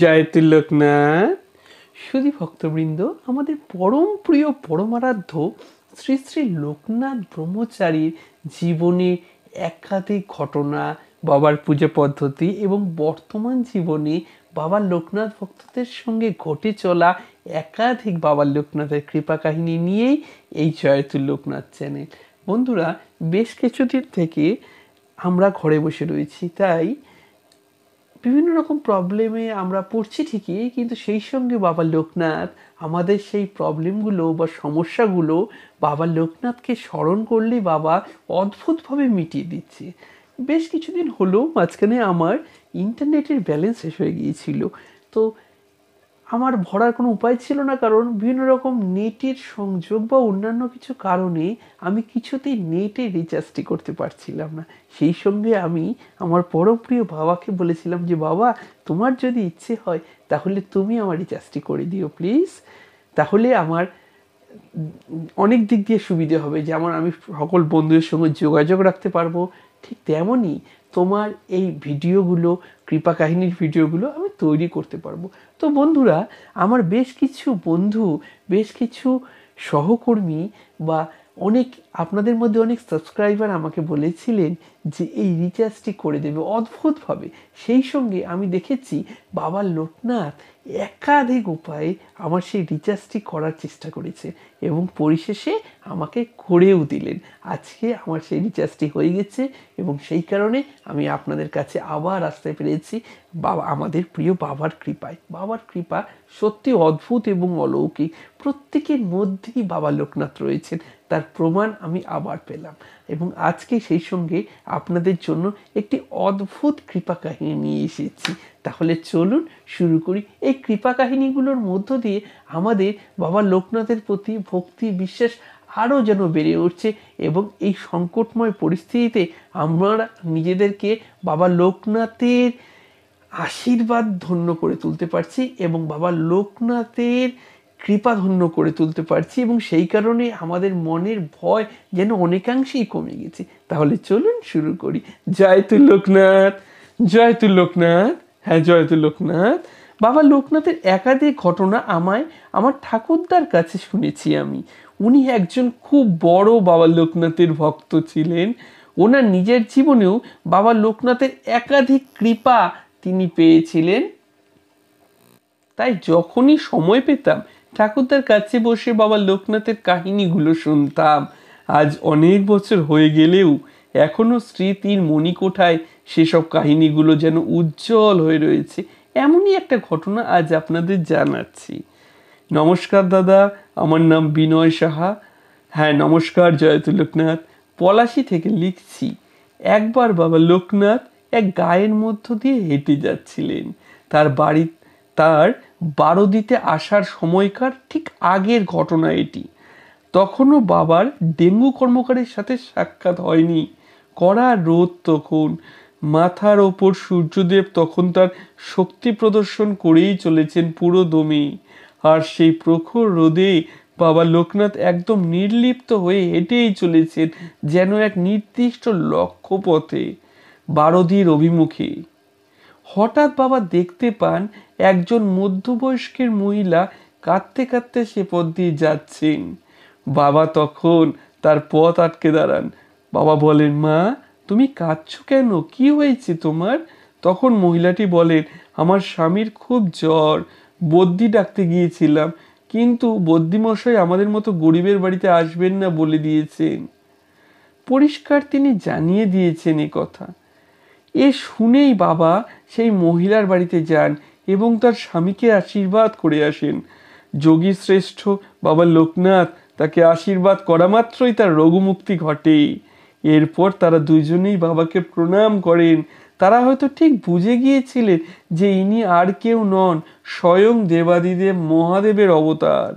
জয় তিলকনাথ সুদী ভক্তবৃন্দ আমাদের পরম প্রিয় পরমারাধ্য শ্রী শ্রী লোকনাথ ব্রহ্মচারীর জীবনে একাধিক ঘটনা বাবার পুজো পদ্ধতি এবং বর্তমান জীবনে বাবা লোকনাথ ভক্তদের সঙ্গে ঘটে চলা একাধিক বাবা লোকনাথের কৃপা কাহিনী নিয়েই এই জয়তুল লোকনাথ চ্যানেল বন্ধুরা বেশ কিছুদিন থেকে আমরা ঘরে বসে রয়েছি তাই বিভিন্ন রকম প্রবলেমে আমরা পড়ছি ঠিকই কিন্তু সেই সঙ্গে বাবা লোকনাথ আমাদের সেই প্রবলেমগুলো বা সমস্যাগুলো বাবা লোকনাথকে স্মরণ করলে বাবা অদ্ভুতভাবে মিটিয়ে দিচ্ছে বেশ কিছুদিন হলো মাঝখানে আমার ইন্টারনেটের ব্যালেন্স শেষ হয়ে গিয়েছিল তো আমার ভরার কোনো উপায় ছিল না কারণ বিভিন্ন রকম নেটের সংযোগ বা অন্যান্য কিছু কারণে আমি কিছুতেই নেটে রিচার্জটি করতে পারছিলাম না সেই সঙ্গে আমি আমার পরমপ্রিয় বাবাকে বলেছিলাম যে বাবা তোমার যদি ইচ্ছে হয় তাহলে তুমি আমার রিচার্জটি করে দিও প্লিজ তাহলে আমার অনেক দিক দিয়ে সুবিধে হবে যেমন আমি সকল বন্ধুদের সঙ্গে যোগাযোগ রাখতে পারবো ঠিক তেমনই তোমার এই ভিডিওগুলো কৃপা কাহিনীর ভিডিওগুলো আমি তৈরি করতে পারবো তো বন্ধুরা আমার বেশ কিছু বন্ধু বেশ কিছু সহকর্মী বা অনেক আপনাদের মধ্যে অনেক সাবস্ক্রাইবার আমাকে বলেছিলেন যে এই রিচার্জটি করে দেবে অদ্ভুতভাবে সেই সঙ্গে আমি দেখেছি বাবা লোকনাথ একাধিক উপায়ে আমার সেই রিচার্জটি করার চেষ্টা করেছে এবং পরিশেষে আমাকে করেও দিলেন আজকে আমার সেই রিচার্জটি হয়ে গেছে এবং সেই কারণে আমি আপনাদের কাছে আবার আসতে পেরেছি বাবা আমাদের প্রিয় বাবার কৃপায় বাবার কৃপা সত্যি অদ্ভুত এবং অলৌকিক প্রত্যেকের মধ্যেই বাবা লোকনাথ রয়েছেন তার প্রমাণ আমি আবার পেলাম এবং আজকে সেই সঙ্গে আপনাদের জন্য একটি অদ্ভুত কৃপা কাহিনী নিয়ে এসেছি তাহলে চলুন শুরু করি এই কৃপা কাহিনীগুলোর মধ্য দিয়ে আমাদের বাবা লোকনাথের প্রতি ভক্তি বিশ্বাস আরও যেন বেড়ে উঠছে এবং এই সংকটময় পরিস্থিতিতে আমরা নিজেদেরকে বাবা লোকনাথের আশীর্বাদ ধন্য করে তুলতে পারছি এবং বাবা লোকনাথের কৃপা ধন্য করে তুলতে পারছি এবং সেই কারণে আমাদের মনের ভয় যেন অনেকাংশেই কমে গেছে তাহলে চলুন শুরু করি জয় তু লোকনাথ জয় তু লোকনাথ হ্যাঁ জয়তু লোকনাথ বাবা লোকনাথের একাধিক ঘটনা আমায় আমার ঠাকুরদার কাছে শুনেছি আমি উনি একজন খুব বড় বাবা লোকনাথের ভক্ত ছিলেন ওনার নিজের জীবনেও বাবা লোকনাথের একাধিক কৃপা তিনি পেয়েছিলেন তাই যখনই সময় পেতাম ঠাকুরদার কাছে বসে বাবা লোকনাথের কাহিনীগুলো শুনতাম আজ অনেক বছর হয়ে গেলেও এখনও স্মৃতির মণিকোঠায় সেসব কাহিনীগুলো যেন উজ্জ্বল হয়ে রয়েছে এমনই একটা ঘটনা আজ আপনাদের জানাচ্ছি নমস্কার দাদা আমার নাম বিনয় সাহা হ্যাঁ নমস্কার জয়তু লোকনাথ পলাশি থেকে লিখছি একবার বাবা লোকনাথ এক গায়ের মধ্য দিয়ে হেঁটে যাচ্ছিলেন তার বাড়ি তার বারোদিতে আসার সময়কার ঠিক আগের ঘটনা এটি তখনও বাবার ডেঙ্গু কর্মকারের সাথে সাক্ষাৎ হয়নি কড়া রোদ তখন মাথার ওপর সূর্যদেব তখন তার শক্তি প্রদর্শন করেই চলেছেন পুরো দমে আর সেই প্রখর রোদে বাবা লোকনাথ একদম নির্লিপ্ত হয়ে হেঁটেই চলেছেন যেন এক নির্দিষ্ট লক্ষ্য পথে বারদির অভিমুখে হঠাৎ বাবা দেখতে পান একজন মধ্যবয়স্কের মহিলা কাঁদতে কাঁদতে সে পথ দিয়ে যাচ্ছেন বাবা তখন তার পথ আটকে দাঁড়ান বাবা বলেন মা তুমি কাঁদছ কেন কি হয়েছে তোমার তখন মহিলাটি বলেন আমার স্বামীর খুব জ্বর বদ্যি ডাকতে গিয়েছিলাম কিন্তু বদ্যিমশাই আমাদের মতো গরিবের বাড়িতে আসবেন না বলে দিয়েছেন পরিষ্কার তিনি জানিয়ে দিয়েছেন এ কথা এ শুনেই বাবা সেই মহিলার বাড়িতে যান এবং তার স্বামীকে আশীর্বাদ করে আসেন যোগী শ্রেষ্ঠ বাবা লোকনাথ তাকে আশীর্বাদ করা মাত্রই তার রোগমুক্তি ঘটে এরপর তারা দুজনেই বাবাকে প্রণাম করেন তারা হয়তো ঠিক বুঝে গিয়েছিলেন যে ইনি আর কেউ নন স্বয়ং দেবাদিদেব মহাদেবের অবতার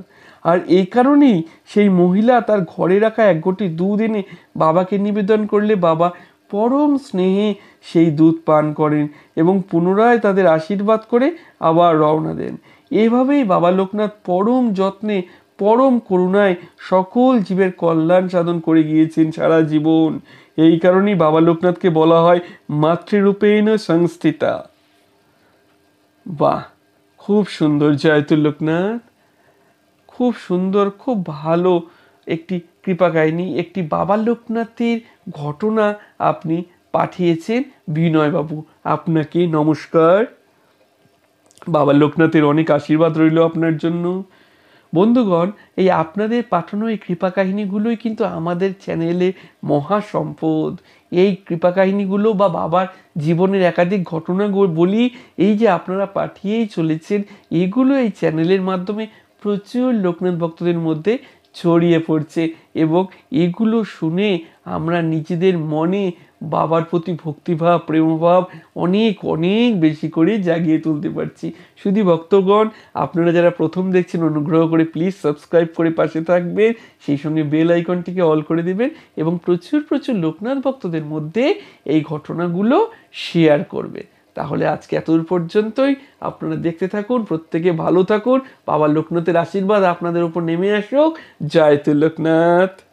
আর এই কারণেই সেই মহিলা তার ঘরে রাখা এক গোটি দুধ এনে বাবাকে নিবেদন করলে বাবা পরম স্নেহে সেই দুধ পান করেন এবং পুনরায় তাদের আশীর্বাদ করে আবার রওনা দেন এভাবেই বাবা লোকনাথ পরম যত্নে পরম করুণায় সকল জীবের কল্যাণ সাধন করে গিয়েছেন সারা জীবন এই কারণেই বাবা লোকনাথকে বলা হয় মাতৃরূপেণ সংস্থিতা বাহ খুব সুন্দর জয়তুল লোকনাথ খুব সুন্দর খুব ভালো একটি কৃপা কাহিনী একটি বাবা লোকনাথের ঘটনা আপনি পাঠিয়েছেন বিনয়বাবু আপনাকে নমস্কার বাবা লোকনাথের অনেক আশীর্বাদ রইল আপনার জন্য বন্ধুগণ এই আপনাদের পাঠানো এই কৃপা কাহিনীগুলোই কিন্তু আমাদের চ্যানেলে মহা সম্পদ এই কৃপা কাহিনীগুলো বা বাবার জীবনের একাধিক ঘটনা বলি এই যে আপনারা পাঠিয়েই চলেছেন এগুলো এই চ্যানেলের মাধ্যমে প্রচুর লোকনাথ ভক্তদের মধ্যে ছড়িয়ে পড়ছে এবং এগুলো শুনে আমরা নিজেদের মনে বাবার প্রতি ভক্তিভাব প্রেমভাব অনেক অনেক বেশি করে জাগিয়ে তুলতে পারছি শুধু ভক্তগণ আপনারা যারা প্রথম দেখছেন অনুগ্রহ করে প্লিজ সাবস্ক্রাইব করে পাশে থাকবেন সেই সঙ্গে বেল আইকনটিকে অল করে দেবেন এবং প্রচুর প্রচুর লোকনাথ ভক্তদের মধ্যে এই ঘটনাগুলো শেয়ার করবে তাহলে আজকে এত পর্যন্তই আপনারা দেখতে থাকুন প্রত্যেকে ভালো থাকুন বাবা লোকনাথের আশীর্বাদ আপনাদের উপর নেমে আসুক জয় তো লোকনাথ